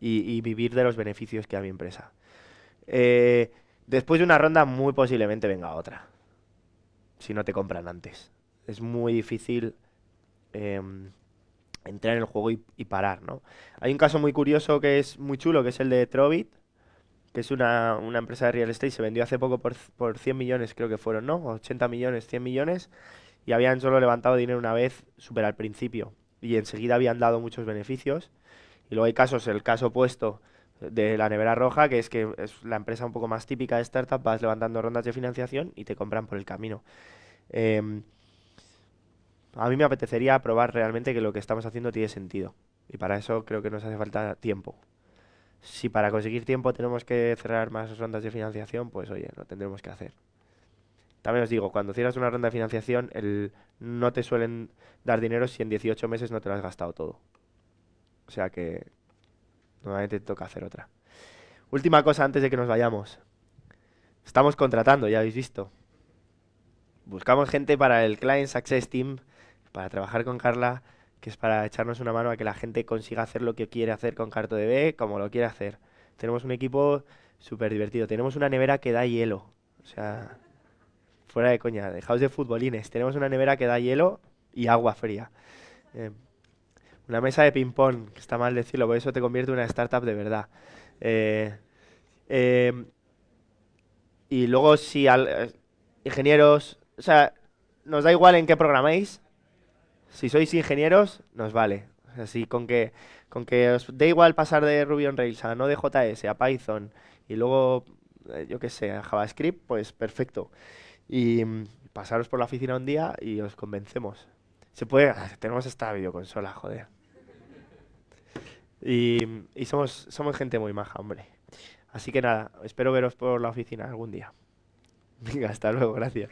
y, vivir de los beneficios que da mi empresa. Eh, después de una ronda, muy posiblemente venga otra. Si no te compran antes. Es muy difícil em, entrar en el juego y, y, parar, ¿no? Hay un caso muy curioso que es muy chulo, que es el de Trovit, que es una, empresa de real estate, se vendió hace poco por, por 100 millones, creo que fueron, ¿no? 80 millones, 100 millones, y habían solo levantado dinero una vez, super al principio, y enseguida habían dado muchos beneficios. Y luego hay casos, el caso opuesto de la nevera roja, que es que es la empresa un poco más típica de startup, vas levantando rondas de financiación y te compran por el camino. Em, a mí me apetecería probar realmente que lo que estamos haciendo tiene sentido. Y para eso creo que nos hace falta tiempo si para conseguir tiempo tenemos que cerrar más rondas de financiación, pues oye, lo tendremos que hacer. También os digo, cuando cierras una ronda de financiación, no te suelen dar dinero si en 18 meses no te lo has gastado todo. O sea que normalmente te toca hacer otra. Última cosa antes de que nos vayamos. Estamos contratando, ya habéis visto. Buscamos gente para el Client Success Team, para trabajar con Carla que es para echarnos una mano a que la gente consiga hacer lo que quiere hacer con CartoDB, como lo quiere hacer. Tenemos un equipo súper divertido. Tenemos una nevera que da hielo. O sea, fuera de coña, dejaos de futbolines. Tenemos una nevera que da hielo y agua fría. Eh, una mesa de ping-pong, que está mal decirlo, por eso te convierte en una startup de verdad. Eh, eh, y luego, si al, ingenieros, o sea, nos da igual en qué programéis, si sois ingenieros, nos vale. Así, con que, con que os dé igual pasar de Ruby on Rails a no de JS, a Python y luego, eh, yo qué sé, a JavaScript, pues perfecto. Y mm, pasaros por la oficina un día y os convencemos. Se puede, ah, tenemos esta videoconsola, joder. Y, y somos, somos gente muy maja, hombre. Así que nada, espero veros por la oficina algún día. Venga, hasta luego, gracias.